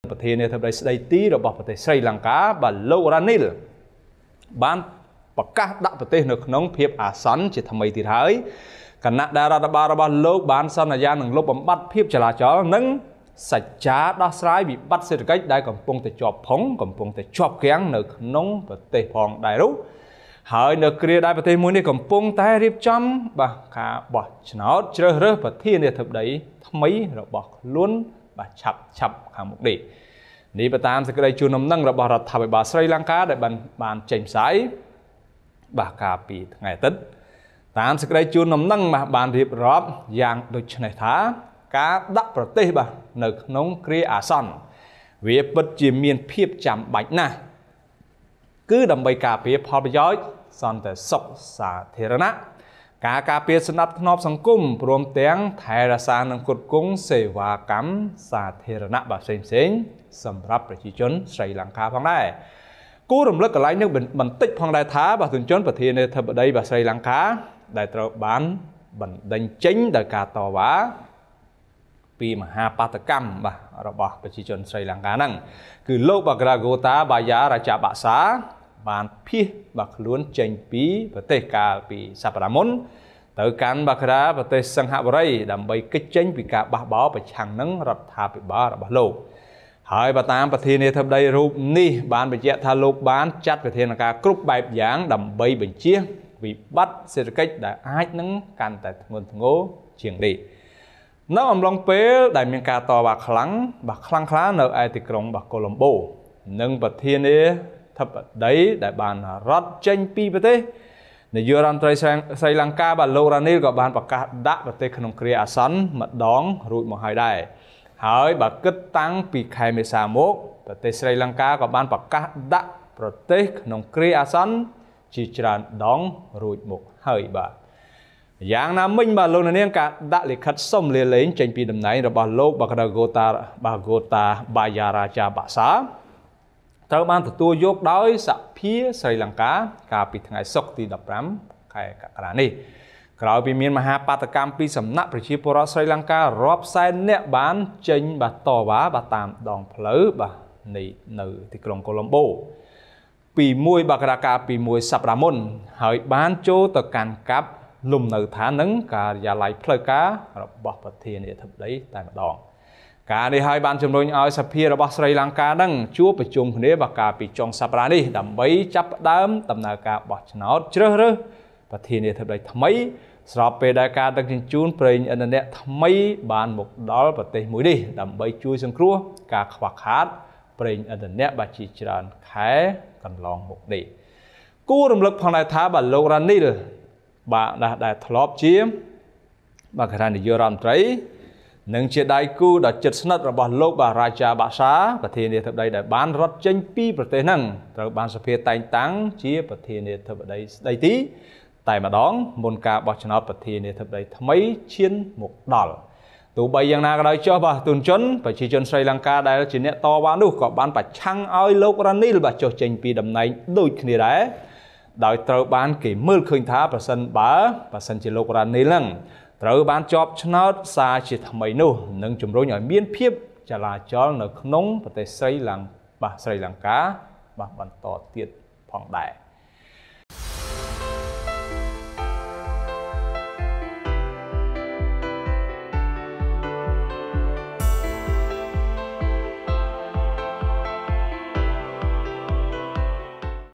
ប្រធានាធិបតីស្ដីទីរបស់ប្រទេសស្រីលង្កាបាទលោករ៉ានីលបានប្រកាសដាក់ប្រទេសនៅក្នុងភាពអាសន្នជាថ្មីទៀតហើយគណៈដែលរដ្ឋបាលរបស់លោកបានសន្យានឹងលុបបំបាត់ភាពចលាចលនិងសច្ចាដោះស្រាយវិបត្តិសេដ្ឋកិច្ចដែលកំពុងតែជាប់ផុងកំពុងតែជាប់គាំងនៅក្នុងប្រទេសផងដែរនោះហើយនៅគ្រាដែលប្រទេសមួយនេះកំពុងតែរៀបចំបាទការបោះឆ្នោតជ្រើសរើសប្រធានាធិបតីថ្មីរបស់ខ្លួនបាទឆាប់ឆាប់ខាងមុខនេះនេះបើតាមសេចក្តីជូនដំណឹងរបស់រដ្ឋាភិបាលស្រីលង្កាដែលបានបានចេញផ្សាយបាទកាលពីថ្ងៃអាទិត្យតាមសេចក្តីជូនដំណឹងបាទបានរៀបរាប់យ៉ាងដូចនេះថាការដាក់ប្រទេសបាទនៅក្នុងគ្រាអាសន្នវាពិតជាមានភាពចាំបាច់ណាស់គឺដើម្បីការពារផលប្រយោជន៍សន្តិសុខសាធារណៈការការពារសណ្ដាប់ធ្នាប់សង្គមព្រមទាំងថែរក្សានិងគ្រប់គ្រងសេវាកម្មសាធារណៈបាទផ្សេងៗសម្រាប់ប្រជាជនស្រីលង្កាផងដែរគូរំលឹកកន្លែងនេះបន្តិចផងដែរថាបាទទុនជនប្រធានាធិបតីបាទស្រីលង្កាដែលត្រូវបានបណ្ដេញចេញដោយការតវ៉ាពីមហាបាតកម្មបាទរបស់ប្រជាជនស្រីលង្កាហ្នឹងគឺលោកបាក្រាហ្គូតា បាយ៉ារាជាបាក់សាបានភៀសបាទខ្លួនចេញពី ប្រទេសកាលពីសព្ទាមុនទៅកាន់បាក្រាប្រទេសសិង្ហបុរីដើម្បីគេចចេញពីការបះបោរប្រឆាំងនឹងរដ្ឋាភិបាលរបស់លោក ហើយបើតាមប្រធានាធិបតីរូបនេះបានបញ្ជាក់ថាលោកបានចាត់វិធានការគ្រប់បែបយ៉ាងដើម្បីបញ្ជាវិបត្តិសេដ្ឋកិច្ចដែលអាចនឹងកាន់តែធ្ងន់ធ្ងរជាងនេះនៅអំឡុងពេល ដែលមានការតវ៉ាខ្លាំងបាទខ្លាំងខ្លានៅឯទីក្រុងបាកូឡុំបូនិងប្រធានាធិបតីដែលបានរត់ចេញពីប្រទេសនាយករដ្ឋមន្ត្រីស្រីលង្កាបាទលោករ៉ានីលក៏បានប្រកាសដាក់ប្រទេសក្នុងគ្រាអាសន្នម្ដងរួចមកហើយដែរហើយបើគិតតាំងពីខែមេសាមកប្រទេសស្រីលង្កាក៏បានប្រកាសដាក់ប្រទេសក្នុងគ្រាអាសន្នជាច្រើនដងរួចមកហើយបាទយ៉ាងណាមិញបាទលោកនាងការដាក់លិខិតសុំលាលែងចេញពីតំណែងរបស់លោកបាក្ដាហ្គោតាបាហ្គោតា បាយារាជាបាសាត្រូវបានទទួលយកដោយសភាស្រីលង្កាកាលពីថ្ងៃសុក្រទី15ខែកក្កដានេះក្រោយពីមានមហាបាតកម្មពីសំណាក់ប្រជាពលរដ្ឋស្រីលង្ការាប់សែនអ្នកបានចេញបាទតវ៉ាបាទតាមដង ផ្លូវបាទនៃនៅទីក្រុងកូឡុំបូ ពី1បករាកាពី1សប្តាហ៍មុន ហើយបានចូលទៅកាន់កាប់លំនៅឋាននិងការិយាល័យផ្លូវការរបស់ប្រធានាធិបតីតែម្ដង។ការនេះហើយបានជំរុញឲ្យសភារបស់ស្រីលង្កានឹង ជួបប្រជុំគ្នាបកាពីចុងសប្តាហ៍នេះដើម្បីចាប់ផ្ដើមដំណើរការបោះឆ្នោតជ្រើសរើសប្រធានាធិបតីថ្មី ស្របពេលដែលការដឹកជញ្ជូនប្រេងឥន្ធនៈថ្មីបានមកដល់ប្រទេសមួយនេះដើម្បីជួយសង្គ្រោះការខ្វះខាតប្រេងឥន្ធនៈបាជាច្រើនខែកន្លងមកនេះគួររំលឹកផងដែរថាបាទលោករ៉ានីលបាទដែលធ្លាប់ជាបាទគណៈនាយករដ្ឋមន្ត្រីនិងជាដៃគូដ៏ជិតស្និទ្ធរបស់លោកបារាជាបាសាប្រធានាធិបតីដែលបានរត់ចេញពីប្រទេសហ្នឹងត្រូវបានសភាតែងតាំងជា ប្រធានាធិបតីស្ដីទី តែម្ដងមុនការបោះឆ្នោតប្រធានាធិបតីថ្មីឈានមកដល់ទោះបីយ៉ាងណាក៏ដោយចុះបាទទូនជនប្រជាជនស្រីលង្កាដែលជាអ្នកតវ៉ានោះក៏បានប្រឆាំងឲ្យលោករ៉ានីលបាទចុះចេញពីតំណែងដូចគ្នាដែរដោយត្រូវបាន គេមើលឃើញថាប្រសិនបើប្រសិនជាលោករ៉ានីលហ្នឹងត្រូវបានជាប់ឆ្នោតសារជាថ្មីនោះនឹងជំរុញឲ្យមានភាព ចលាចលនៅក្នុងប្រទេសស្រីលង្កាបាទស្រីលង្កាបាទបន្តទៀតផងដែរ។